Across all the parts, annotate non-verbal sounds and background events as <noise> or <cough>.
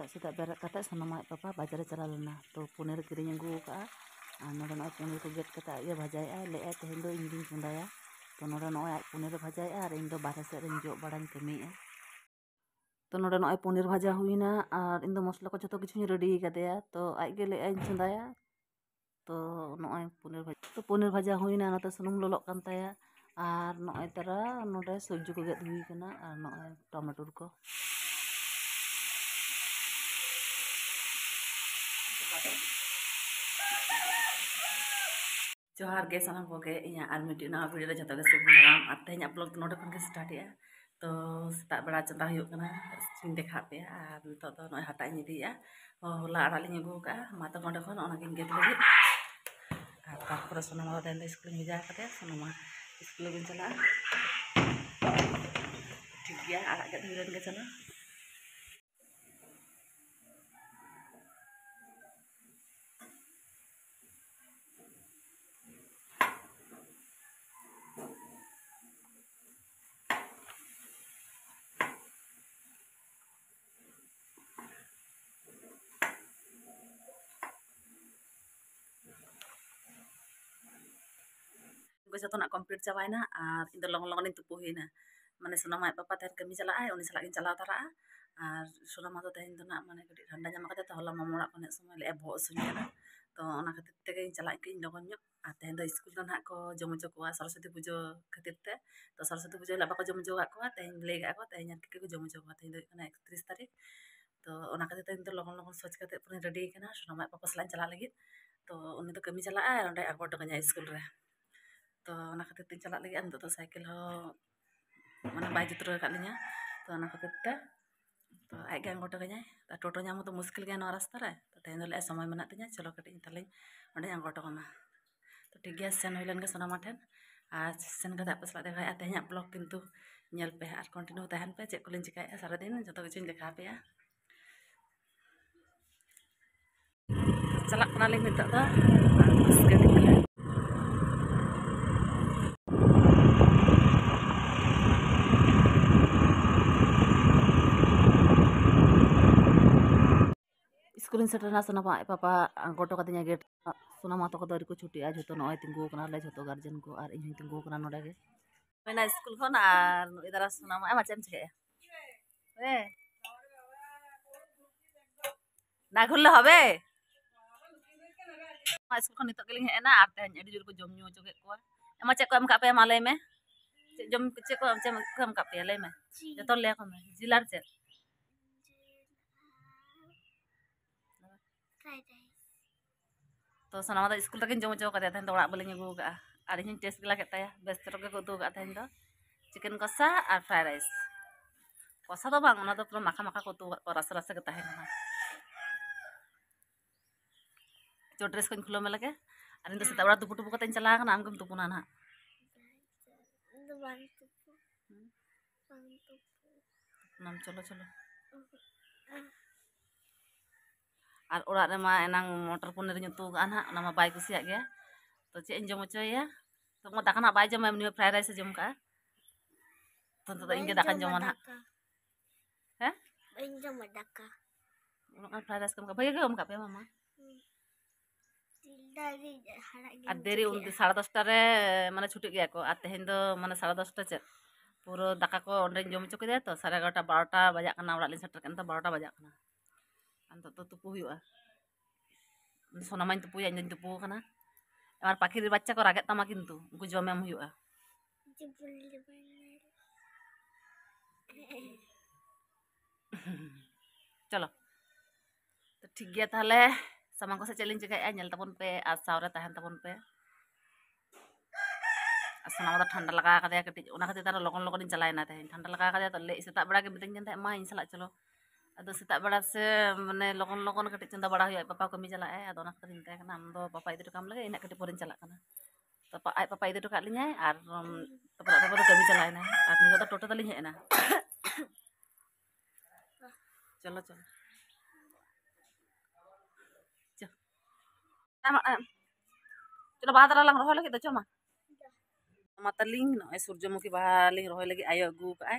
tak sudah kata sama mak papa bajar cara lena tuh puner kiri yang gua kak anu ah, dan aku punir kaget kata ya bajar ya leh ya tehendo ingin sunda ya tuh noran oh ya punir bajar ya indo bahasa sering badan kemi ya tuh noran oh ya punir bajar huina ar indo masla kau contoh kicu nyeri kata ya tuh ayke leh ya sunda ya tuh noh ay punir bajar tuh puner bajar na nata senung lolok kanta ya ar noda ay tera noh ay sujuk kaget huina ar noda ay Johar guys, salam pokoknya ini ya Armin Dina, aku juga jatuh ke sebelum dalam Ada yang belum noda depan ke start ya Tuh, setak berada centah yuk kena Sintik hati ya, Armin tau noda Noi hati ini dia Oh, lah ada lagi gue buka, mata noda depan orang geng gitu lagi Apa, aku udah senang mau tentu sekeliling aja Apa ya, senang mau sekeliling ke Dia, arah gak tinggalin ke sana pesa tu nak komplit cawai na, ar indo long long ni tu mana sura mai papa tahir kami cila ay, oni cila ini cila tara, ar sura mai tu tahir indo nak mana kerja kanda jama kerja tu allah mamo nak panek sura lebo sura toh tu nak kerja tu kerja ini cila ini indo konyo, ar tahir indo nak ko jomu jomu kuah salah satu bujo kerja tu, tu salah satu bujo lepak ko jomu jomu aku, tahir indo lega aku, tahir indo kerja ko jomu jomu, tahir indo panek tu tris tari, tu nak kerja tu indo long long ni ready kena sura mai papa selain cila lagi. toh untuk kami jalan, orang dari airport dengan jaya sekolah to na ka celak chala lagi anto to cycle ho mana baju tru katanya to na ka tete to ai ga ngoto ka to to nyamo to muskil ga na rasta ra to ta endo le ai samay mana tenya chalo ka te inta mana ya ngoto ka to tiga gas sen hoilan ga sana maten a ah, sen ga ta pas la de ga blok pintu nyal pe ar kontinu ta cek pe je kulin jikai a sara din jato gi jin le kha pe ya Selamat menikmati ᱛᱚᱵᱮᱧ ᱥᱮᱴᱮᱨᱱᱟ ᱥᱟᱱᱟᱢᱟ ᱟᱡ ᱯᱟᱯᱟ ᱜᱚᱴᱚ ᱠᱟᱛᱤᱧᱟ ᱜᱮᱴ ᱥᱚᱱᱟᱢᱟ ᱛᱟᱠᱚ ᱫᱚ ᱟᱹᱣᱨᱤ ᱠᱚ ᱪᱷᱩᱴᱤᱜᱼᱟ ᱡᱷᱚᱛᱚ ᱱᱚᱜᱼᱚᱭ ᱛᱤᱸᱜᱩ ᱟᱠᱟᱱᱟᱞᱮ ᱡᱷᱚᱛᱚ ᱜᱟᱨᱡᱮᱱ ᱠᱚ ᱟᱨ ᱤᱧ ᱦᱚᱸᱧ ᱛᱤᱸᱜᱩ ᱟᱠᱟᱱᱟ ᱱᱚᱰᱮ ᱜᱮ ᱢᱮᱱᱟ ᱥᱠᱩᱞ ᱠᱷᱚᱱ ᱟᱨ ᱱᱩᱭ ᱫᱟᱨᱟ ᱥᱚᱱᱟᱢᱟ ᱟᱭᱢᱟ ᱪᱮᱫ ᱮᱢ ᱪᱤᱠᱟᱹᱭᱟ ᱦᱮᱸ না ঘুরলে হবে স্কুল ᱠᱷᱚᱱ ᱱᱤᱛᱚᱜ ᱜᱮᱞᱤᱧ ᱦᱮᱡ ᱮᱱᱟ ᱟᱨ ᱛᱮᱦᱮᱧ ᱟᱹᱰᱤ ᱡᱳᱨ ᱠᱚ ᱡᱚᱢ ᱧᱩ ᱦᱚᱪᱚ ᱠᱮᱫ ᱠᱚᱣᱟ ᱮᱢᱟ ᱪᱮᱫ ᱠᱚ ᱮᱢ ᱟᱨ ᱯᱮᱭᱟ ᱢᱟ ᱞᱟᱹᱭ ᱢᱮ ᱪᱮᱫ ᱡᱚᱢ ᱪᱮᱫ ᱠᱚ ᱪᱮᱫ ᱠᱚ ᱮᱢ ᱠᱟᱜ ᱯᱮᱭᱟ ᱞᱟᱹᱭ ᱢᱮ ᱡᱚᱛᱚ ᱞᱟᱹᱭᱟᱠᱚ ᱢᱮ ᱡᱤᱞ ᱟᱨ ᱪᱮᱫ toh so nama tuh sekolah kan jauh jauh katanya, tuh orang belinya nyuguh ke. Ada yang tes gila katanya, best teruk ke kutu katanya tuh. Chicken kosa, ar fried rice. Kosa tuh bang, mana tuh perlu makan makan kutu, kau serasa rasa katanya mana. Jauh dress kan kulo melak ya. Ada yang tuh setiap orang tuh putu putu katanya celah kan, angkum tuh punan ha. Tuh bang tuh. Bang tuh. Nam chulo chulo ura nama enang motor pun dari nyutu anak nama baik usia ya tuh cek mo aja ya tuh mau takkan apa aja main menu fried rice aja muka tuh tuh enjom takkan jom anak ya enjom madaka makan fried rice kamu kapan ya kamu kapan ya mama Aderi untuk salah satu mana cuti ya kok atau hendo mana salah satu stare cek puru dakak kok orang jom cuci deh tuh sarang kita barota banyak kenal orang lain sekitar kita kan barota banyak antuk to tupuh yuk ah sonamain tupuh ya nyen tupuh kana Emar pakai dibaca kok rakyat tamak itu, gue jual memu yuk ah. Chalo. tertinggi ठीक गया sama ko <laughs> sa juga ya. nyel tapon pe asaura ra tahan tapon pe asana mata tanda laka kata ya kati ona kati tara lokon lokon chalai na tahin thanda laga ka ya to le se ta bada ke biteng ma ᱟᱫᱚ ᱥᱮᱛᱟᱜ ᱵᱮᱲᱟ ᱥᱮ ᱢᱟᱱᱮ ᱞᱚᱜᱚᱱ ᱞᱚᱜᱚᱱ ᱠᱟᱹᱴᱤᱡ ᱪᱚᱸᱫᱟ ᱵᱟᱲᱟ ᱦᱩᱭᱩᱜᱼᱟ ᱯᱟᱯᱟ ᱠᱟᱹᱢᱤ ᱪᱟᱞᱟᱜ ᱟᱭ ᱟᱫᱚ ᱚᱱᱟ ᱠᱷᱟᱹᱛᱤᱨ ᱢᱮᱛᱟᱭ ᱠᱟᱱᱟ ᱟᱢ ᱫᱚ ᱯᱟᱯᱟ ᱤᱫᱤ ᱦᱚᱴᱚ ᱠᱟᱜ ᱞᱟᱹᱜᱤᱫ ᱤᱱᱟᱹᱜ ᱠᱟᱹᱴᱤᱡ ᱯᱚᱨᱮᱧ ᱪᱟᱞᱟᱜ ᱠᱟᱱᱟ ᱛᱚ ᱟᱡ ᱯᱟᱯᱟ ᱤᱫᱤ ᱦᱚᱴᱚ ᱠᱟᱜ ᱞᱤᱧᱟᱭ ᱟᱨ ᱛᱟᱨᱯᱚᱨ ᱟᱡ ᱯᱟᱯᱟ ᱫᱚ ᱠᱟᱹᱢᱤ ᱪᱟᱞᱟᱣᱮᱱᱟ ᱟᱨ ᱱᱤᱛᱚᱜ ᱫᱚ ᱴᱳᱴᱳ ᱛᱟᱹᱞᱤᱧ ᱦᱮᱡ ᱮᱱᱟ चलो चलो चलो बाहर दाला रोह लगे चो मा तलिंग सूर्यमुखी बहा लिंग रोह लगे आयो अगू का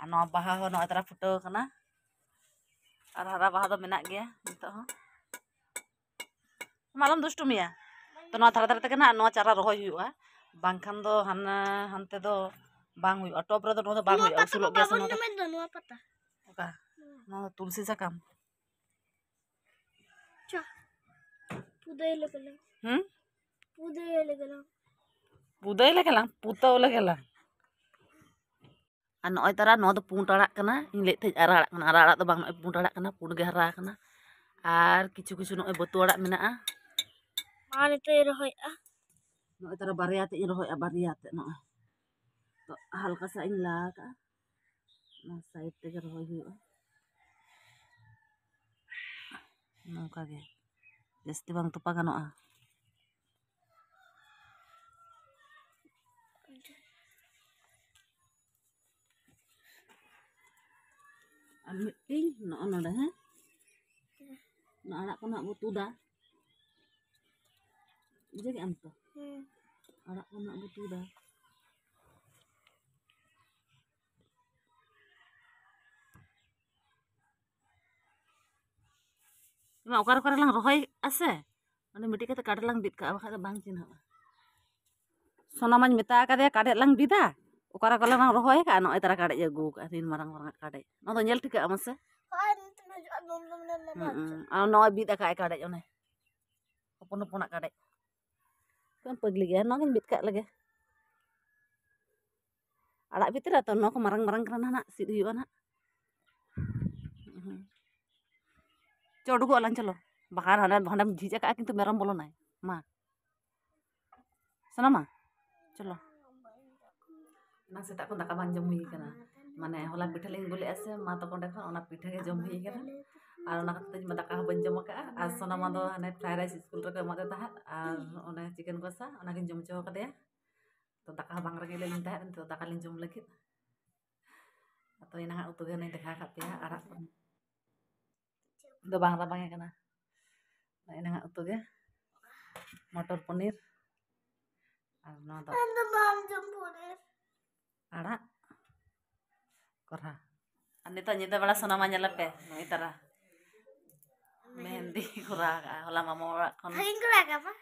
ᱟᱨ ᱱᱚᱣᱟ ᱵᱟᱦᱟ ᱦᱚᱸ ᱱᱚᱜᱼᱚᱭ ᱛᱟᱨᱟ ᱯᱷᱩᱴᱟᱹᱣ ᱟᱠᱟᱱᱟ ᱟᱨ ᱦᱟᱨᱟ ᱵᱟᱦᱟ ᱫᱚ ᱢᱮᱱᱟᱜ ᱜᱮᱭᱟ ᱱᱤᱛᱚᱜ ᱦᱚᱸ ᱢᱟᱞᱚᱢ ᱫᱩᱥᱴᱩᱢᱤᱭᱟ ᱛᱚ ᱱᱚᱣᱟ ᱫᱷᱟᱨᱮ ᱫᱷᱟᱨᱮ ᱛᱮᱜᱮ ᱱᱟᱜ ᱱᱚᱣᱟ ᱪᱟᱨᱟ ᱨᱚᱦᱚᱭ ᱦᱩᱭᱩᱜᱼᱟ ᱵᱟᱝᱠᱷᱟᱱ ᱫᱚ ᱦᱟᱱᱟ ᱦᱟᱱᱛᱮ ᱫᱚ ᱵᱟᱝ ᱦᱩᱭᱩᱜᱼᱟ ᱴᱚᱯ ᱨᱮᱫᱚ ᱱᱚᱣᱟ ᱫᱚ ᱵᱟᱝ ᱦᱩᱭᱩᱜᱼᱟ ᱩᱥᱩᱞᱚᱜ ᱜᱮᱭᱟ ᱥᱮ ᱱᱚᱣᱟ ᱯᱟᱛᱟ ᱚᱠᱟ ᱱᱚᱣᱟ ᱛᱩᱞᱥᱤ ᱥᱟᱠᱟᱢ ᱪᱟ पुदैले गेला पुदैले गेला पुदैले गेला पुतवले गेला noy tara no do pung tara kana in le te ara ah, ara kana ara ara do bang noy pung tara kana pung gara kana ar kicu kicu noy botu ara mena a mana ah. te iro hoi a ah, noy tara baria te iro hoi a baria te no to hal kasa in la ka no sai te gara hoi no kage jas te bang tupa kana a meeting no no dah eh. no anak kena butuh dah jadi anto anak kena butuh dah mau karo karo lang rohai asa mana meeting kita karo lang bit apa kata bangcin apa so nama meta kata ya karo bida Ukara kala nang rohoy ya? anu, kan, no itu kada jago kan, ini marang marang rakade. No tuh nyel tiga amase. Anu, ah, no bit akai kade jone. Apun apun nak kade. Kan pegli ya, no kan bit kade ya. lagi. Mm-hmm. Ada bit itu atau no ke marang marang karena nak situ juga nak. Coba gua lanjut loh. Bahkan ada bahkan dijaga, kini tuh merem bolong nai. Ma, sana ma, coba. ᱢᱟ ᱥᱮᱛᱟᱜ ᱠᱷᱚᱱ ᱫᱟᱠᱟ ᱵᱟᱝ ᱡᱚᱢ ᱦᱩᱭ ᱟᱠᱟᱱᱟ ᱢᱟᱱᱮ ᱦᱚᱞᱟ ᱯᱤᱴᱷᱟᱹ ᱞᱤᱧ ᱟᱹᱜᱩ ᱞᱮᱫᱼᱟ ᱥᱮ ᱢᱟ ᱛᱚᱠᱚᱸᱰᱮ ᱠᱷᱚᱱ ᱚᱱᱟ ᱯᱤᱴᱷᱟᱹ ᱜᱮ ᱡᱚᱢ ᱦᱩᱭ ᱟᱠᱟᱱᱟ ᱟᱨ ᱚᱱᱟ ᱠᱷᱟᱹᱛᱤᱨ ᱛᱮ ᱫᱟᱠᱟ ᱦᱚᱸ ᱵᱟᱹᱧ ᱡᱚᱢ ᱟᱠᱟᱫᱼᱟ ᱟᱨ ᱥᱚᱱᱟᱢᱟ ᱫᱚ ᱦᱟᱱᱮ ᱯᱷᱨᱟᱭ ᱨᱟᱭᱤᱥ ᱤᱥᱠᱩᱞ ᱨᱮᱠᱚ ᱮᱢᱟᱫᱮ ᱛᱟᱦᱮᱸᱫ ᱟᱨ ᱚᱱᱮ ᱪᱤᱠᱮᱱ ᱠᱚᱥᱟ ᱚᱱᱟᱜᱤᱧ ᱡᱚᱢ ᱦᱚᱪᱚ ᱟᱠᱟᱫᱮᱭᱟ ᱛᱚ ᱫᱟᱠᱟ ᱦᱚᱸ ᱵᱟᱝ ᱨᱮᱸᱜᱮᱡ ᱞᱤᱧ ᱛᱟᱦᱮᱸᱫ ᱱᱤᱛᱚᱜ ᱫᱟᱠᱟ ᱞᱤᱧ ᱡᱚᱢ ᱞᱟᱹᱜᱤᱫ ᱟᱫᱚ ᱮᱱᱟᱝ ᱩᱛᱩ ᱜᱮ ᱦᱟᱹᱱᱤᱧ ᱫᱮᱠᱷᱟᱣ ᱟᱠᱟᱫ ᱯᱮᱭᱟ ᱟᱲᱟᱜ ᱠᱚ ᱫᱚ ᱵᱟᱝ ᱨᱟᱵᱟᱝ ᱟᱠᱟᱱᱟ ᱮᱱᱟᱝ ᱩᱛᱩ ᱜᱮ मटर पनीर और ना ada kurang ane tuh nyetel pada sunaman jalan pe nah itu lah mendi kurang kah olah mama orang kan daging kurang apa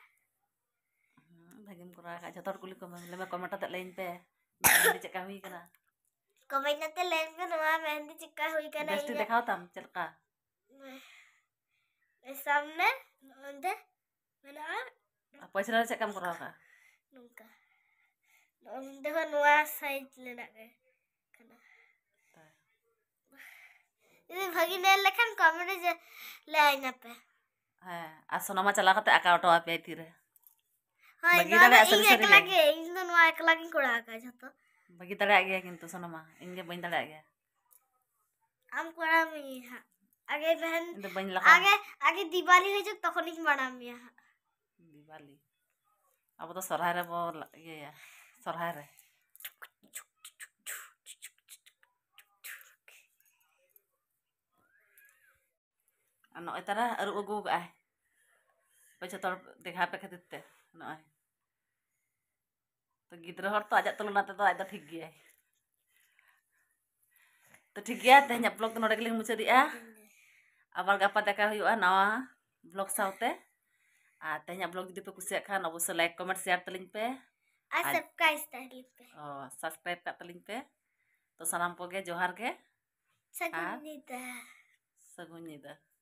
daging kurang kah jatuh kulit kau mau lembek kau mata tak lain pe mendi cek kami kena kau main nanti lain kan mama mendi cek kau ika nanti pasti dekau tam cek kah Besamne, nanti, mana? Apa sih nanti cek kamu kurang kah? Nungkah. देखो नुआ साइज लेना के खाना যদি ভাগি নেয় লেখান কমেডি যে লাই না পে হ্যাঁ আর সোনামা চালা কত একা অটো আপে তিরে হ্যাঁ বাগিদারে আসলে সরি লাগে ইন তো নোয়া একলা কিন কোড়া আকা যত বাগিদারে আগে কিন্তু সোনামা ইন গে বইন দারে আগে আম কোড়া মি আগে বহন আগে আগে দিওয়ালি হই যক তখন ইন বানাম মি দিওয়ালি আবো তো সরহারে বো ইয়া solar. Ano ay tara aru ugu ay. Baca tol teh hape ketete. Ano ay. Tegi dra horto ajak tolu nate tol ada tegi ay. Tegi ya teh nyaplok tono rek ling mucari ya. Awal gapa teh kahu yuan awa blok saute. Ah teh vlog di pe kusiak kan awu selek komersial teling pe asap ka istalipe. Oh, subscribe ka talimpe. To salam poge ge, johar ge. Sagunida. Sagunida.